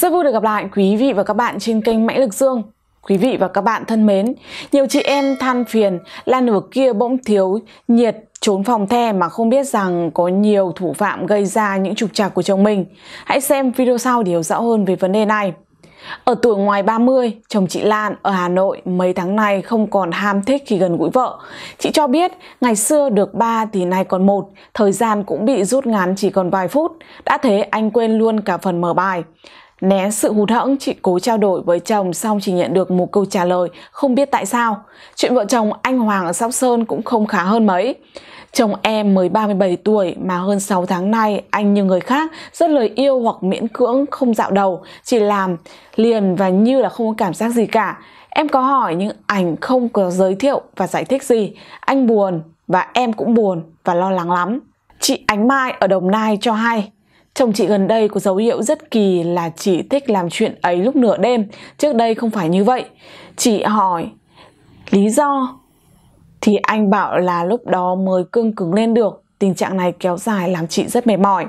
Rất vui được gặp lại quý vị và các bạn trên kênh Mãnh Lực Dương. Quý vị và các bạn thân mến, nhiều chị em than phiền là nửa kia bỗng thiếu nhiệt trốn phòng the mà không biết rằng có nhiều thủ phạm gây ra những trục trặc của chồng mình. Hãy xem video sau để hiểu rõ hơn về vấn đề này. Ở tuổi ngoài 30, chồng chị Lan ở Hà Nội mấy tháng nay không còn ham thích khi gần gũi vợ. Chị cho biết ngày xưa được 3 thì nay còn một, thời gian cũng bị rút ngắn chỉ còn vài phút. Đã thế anh quên luôn cả phần mở bài. Né sự hụt hẫng, chị cố trao đổi với chồng xong chỉ nhận được một câu trả lời không biết tại sao. Chuyện vợ chồng anh Hoàng ở Sóc Sơn cũng không khá hơn mấy. Chồng em mới 37 tuổi mà hơn 6 tháng nay anh như người khác rất lời yêu hoặc miễn cưỡng không dạo đầu, chỉ làm liền và như là không có cảm giác gì cả. Em có hỏi nhưng ảnh không có giới thiệu và giải thích gì. Anh buồn và em cũng buồn và lo lắng lắm. Chị Ánh Mai ở Đồng Nai cho hay Chồng chị gần đây có dấu hiệu rất kỳ là chỉ thích làm chuyện ấy lúc nửa đêm, trước đây không phải như vậy. Chị hỏi lý do thì anh bảo là lúc đó mới cương cứng lên được, tình trạng này kéo dài làm chị rất mệt mỏi.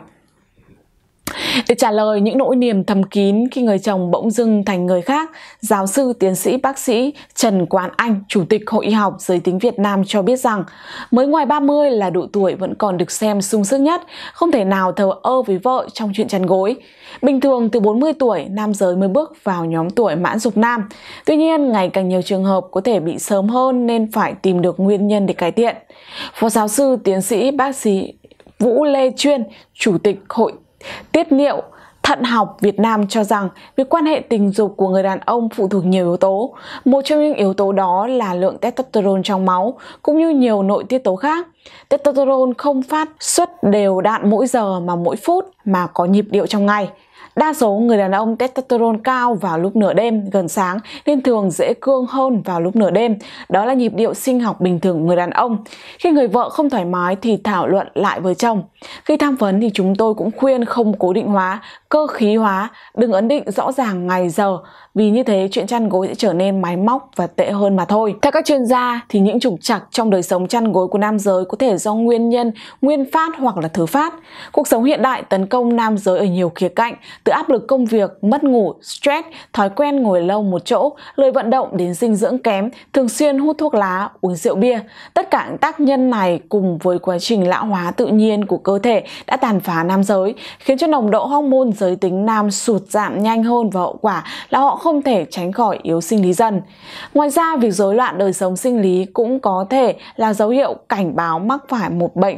Để trả lời những nỗi niềm thầm kín khi người chồng bỗng dưng thành người khác, giáo sư tiến sĩ bác sĩ Trần Quán Anh, Chủ tịch Hội y học giới tính Việt Nam cho biết rằng mới ngoài 30 là độ tuổi vẫn còn được xem sung sức nhất, không thể nào thờ ơ với vợ trong chuyện chăn gối. Bình thường từ 40 tuổi, nam giới mới bước vào nhóm tuổi mãn dục nam. Tuy nhiên, ngày càng nhiều trường hợp có thể bị sớm hơn nên phải tìm được nguyên nhân để cải thiện. Phó giáo sư tiến sĩ bác sĩ Vũ Lê Chuyên, Chủ tịch Hội Tiết niệu Thận học Việt Nam cho rằng việc quan hệ tình dục của người đàn ông phụ thuộc nhiều yếu tố. Một trong những yếu tố đó là lượng testosterone trong máu cũng như nhiều nội tiết tố khác. Testosterone không phát xuất đều đạn mỗi giờ mà mỗi phút mà có nhịp điệu trong ngày. Đa số người đàn ông testosterone cao vào lúc nửa đêm, gần sáng nên thường dễ cương hơn vào lúc nửa đêm. Đó là nhịp điệu sinh học bình thường của người đàn ông. Khi người vợ không thoải mái thì thảo luận lại với chồng. Khi tham vấn thì chúng tôi cũng khuyên không cố định hóa, cơ khí hóa, đừng ấn định rõ ràng ngày giờ vì như thế chuyện chăn gối sẽ trở nên máy móc và tệ hơn mà thôi. Theo các chuyên gia thì những trục trặc trong đời sống chăn gối của nam giới có thể do nguyên nhân, nguyên phát hoặc là thứ phát. Cuộc sống hiện đại tấn công nam giới ở nhiều khía cạnh, từ áp lực công việc, mất ngủ, stress, thói quen ngồi lâu một chỗ, lười vận động đến dinh dưỡng kém, thường xuyên hút thuốc lá, uống rượu bia. Tất cả những tác nhân này cùng với quá trình lão hóa tự nhiên của cơ thể đã tàn phá nam giới, khiến cho nồng độ hormone giới tính nam sụt giảm nhanh hơn và hậu quả là họ không thể tránh khỏi yếu sinh lý dần. Ngoài ra, việc rối loạn đời sống sinh lý cũng có thể là dấu hiệu cảnh báo mắc phải một bệnh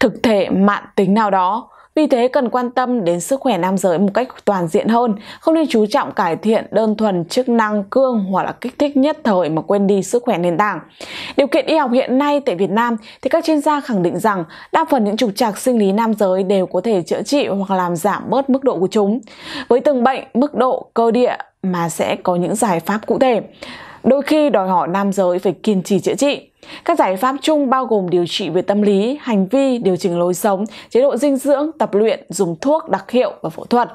thực thể mạn tính nào đó vì thế cần quan tâm đến sức khỏe nam giới một cách toàn diện hơn, không nên chú trọng cải thiện đơn thuần chức năng cương hoặc là kích thích nhất thời mà quên đi sức khỏe nền tảng. Điều kiện y học hiện nay tại Việt Nam thì các chuyên gia khẳng định rằng đa phần những trục trặc sinh lý nam giới đều có thể chữa trị hoặc làm giảm bớt mức độ của chúng. Với từng bệnh, mức độ, cơ địa mà sẽ có những giải pháp cụ thể đôi khi đòi hỏi nam giới phải kiên trì chữa trị. Các giải pháp chung bao gồm điều trị về tâm lý, hành vi, điều chỉnh lối sống, chế độ dinh dưỡng, tập luyện, dùng thuốc đặc hiệu và phẫu thuật.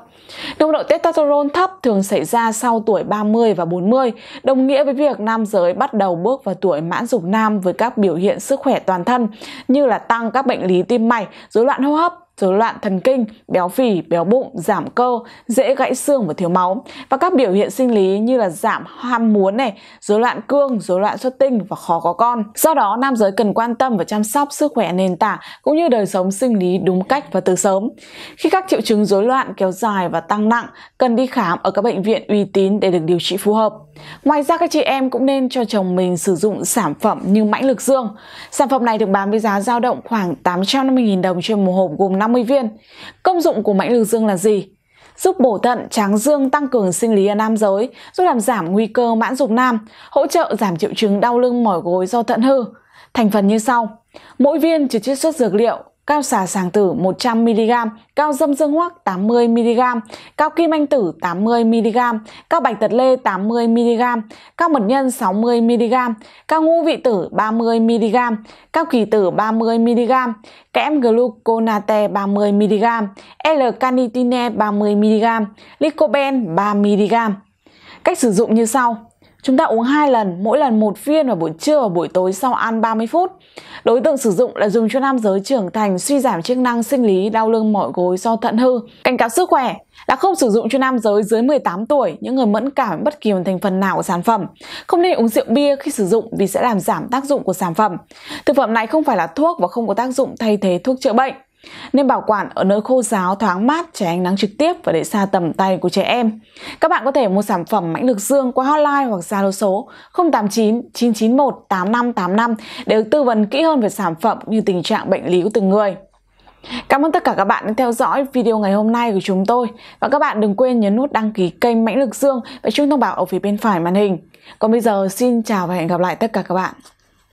Nồng độ testosterone thấp thường xảy ra sau tuổi 30 và 40, đồng nghĩa với việc nam giới bắt đầu bước vào tuổi mãn dục nam với các biểu hiện sức khỏe toàn thân như là tăng các bệnh lý tim mạch, rối loạn hô hấp, rối loạn thần kinh, béo phì, béo bụng, giảm cơ, dễ gãy xương và thiếu máu. Và các biểu hiện sinh lý như là giảm ham muốn này, rối loạn cương, rối loạn xuất tinh và khó có con. Do đó, nam giới cần quan tâm và chăm sóc sức khỏe nền tảng cũng như đời sống sinh lý đúng cách và từ sớm. Khi các triệu chứng rối loạn kéo dài và tăng nặng, cần đi khám ở các bệnh viện uy tín để được điều trị phù hợp. Ngoài ra các chị em cũng nên cho chồng mình sử dụng sản phẩm như mãnh lực dương. Sản phẩm này được bán với giá dao động khoảng 850.000 đồng trên một hộp gồm 50 viên. Công dụng của mãnh lực dương là gì? giúp bổ thận, tráng dương, tăng cường sinh lý ở nam giới, giúp làm giảm nguy cơ mãn dục nam, hỗ trợ giảm triệu chứng đau lưng mỏi gối do thận hư. Thành phần như sau: mỗi viên chứa chiết xuất dược liệu cao xà sàng tử 100mg, cao dâm dương hoắc 80mg, cao kim anh tử 80mg, cao bạch tật lê 80mg, cao mật nhân 60mg, cao ngũ vị tử 30mg, cao kỳ tử 30mg, kẽm gluconate 30mg, L-carnitine 30mg, lycopene 3mg. Cách sử dụng như sau. Chúng ta uống hai lần, mỗi lần một viên vào buổi trưa và buổi tối sau ăn 30 phút. Đối tượng sử dụng là dùng cho nam giới trưởng thành suy giảm chức năng sinh lý, đau lưng mỏi gối do thận hư. Cảnh cáo sức khỏe là không sử dụng cho nam giới dưới 18 tuổi, những người mẫn cảm bất kỳ một thành phần nào của sản phẩm. Không nên uống rượu bia khi sử dụng vì sẽ làm giảm tác dụng của sản phẩm. Thực phẩm này không phải là thuốc và không có tác dụng thay thế thuốc chữa bệnh. Nên bảo quản ở nơi khô ráo, thoáng mát, tránh ánh nắng trực tiếp và để xa tầm tay của trẻ em. Các bạn có thể mua sản phẩm mãnh lực dương qua hotline hoặc Zalo số 089 991 8585 để được tư vấn kỹ hơn về sản phẩm như tình trạng bệnh lý của từng người. Cảm ơn tất cả các bạn đã theo dõi video ngày hôm nay của chúng tôi và các bạn đừng quên nhấn nút đăng ký kênh Mãnh Lực Dương và chuông thông báo ở phía bên phải màn hình. Còn bây giờ xin chào và hẹn gặp lại tất cả các bạn.